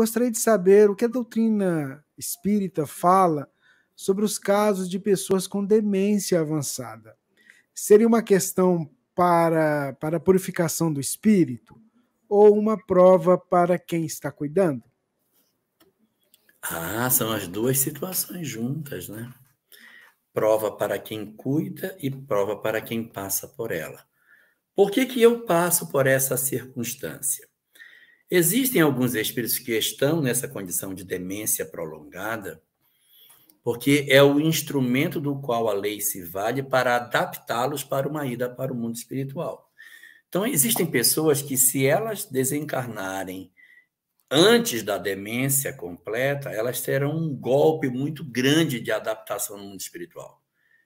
Gostaria de saber o que a doutrina espírita fala sobre os casos de pessoas com demência avançada. Seria uma questão para, para a purificação do espírito ou uma prova para quem está cuidando? Ah, são as duas situações juntas, né? Prova para quem cuida e prova para quem passa por ela. Por que, que eu passo por essa circunstância? Existem alguns espíritos que estão nessa condição de demência prolongada, porque é o instrumento do qual a lei se vale para adaptá-los para uma ida para o mundo espiritual. Então, existem pessoas que, se elas desencarnarem antes da demência completa, elas terão um golpe muito grande de adaptação no mundo espiritual.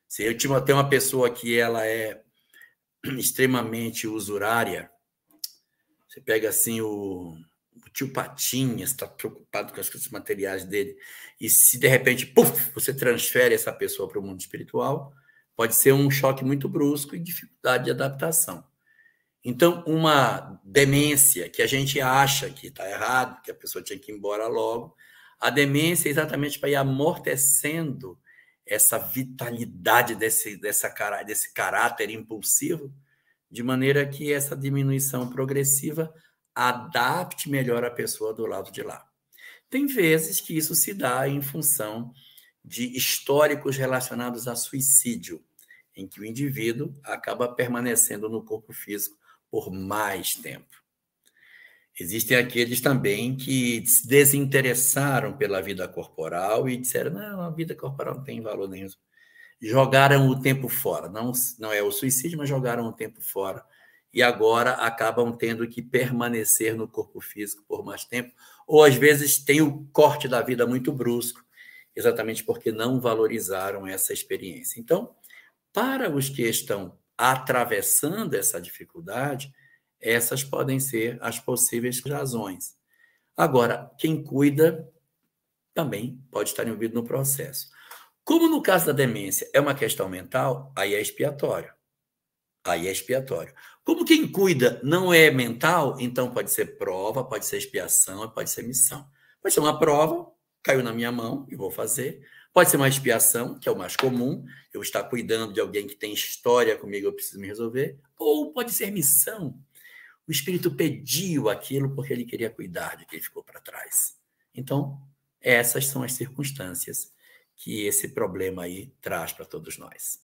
Se eu tiver uma pessoa que ela é extremamente usurária, você pega assim o, o tio Patinhas, está preocupado com as coisas materiais dele, e se de repente, puff, você transfere essa pessoa para o mundo espiritual, pode ser um choque muito brusco e dificuldade de adaptação. Então, uma demência que a gente acha que está errado, que a pessoa tinha que ir embora logo, a demência é exatamente para ir amortecendo essa vitalidade desse, dessa, desse caráter impulsivo de maneira que essa diminuição progressiva adapte melhor a pessoa do lado de lá. Tem vezes que isso se dá em função de históricos relacionados a suicídio, em que o indivíduo acaba permanecendo no corpo físico por mais tempo. Existem aqueles também que se desinteressaram pela vida corporal e disseram: não, a vida corporal não tem valor nenhum jogaram o tempo fora. Não, não é o suicídio, mas jogaram o tempo fora. E agora acabam tendo que permanecer no corpo físico por mais tempo, ou às vezes tem o corte da vida muito brusco, exatamente porque não valorizaram essa experiência. Então, para os que estão atravessando essa dificuldade, essas podem ser as possíveis razões. Agora, quem cuida também pode estar envolvido no processo. Como no caso da demência é uma questão mental, aí é expiatório. Aí é expiatório. Como quem cuida não é mental, então pode ser prova, pode ser expiação, pode ser missão. Pode ser uma prova, caiu na minha mão e vou fazer. Pode ser uma expiação, que é o mais comum, eu estar cuidando de alguém que tem história comigo, eu preciso me resolver. Ou pode ser missão. O espírito pediu aquilo porque ele queria cuidar de quem ficou para trás. Então, essas são as circunstâncias que esse problema aí traz para todos nós.